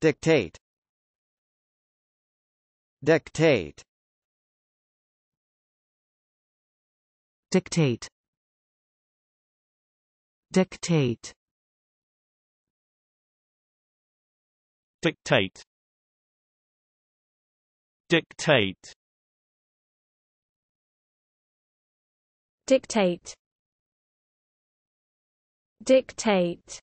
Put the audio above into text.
dictate dictate dictate dictate dictate dictate dictate dictate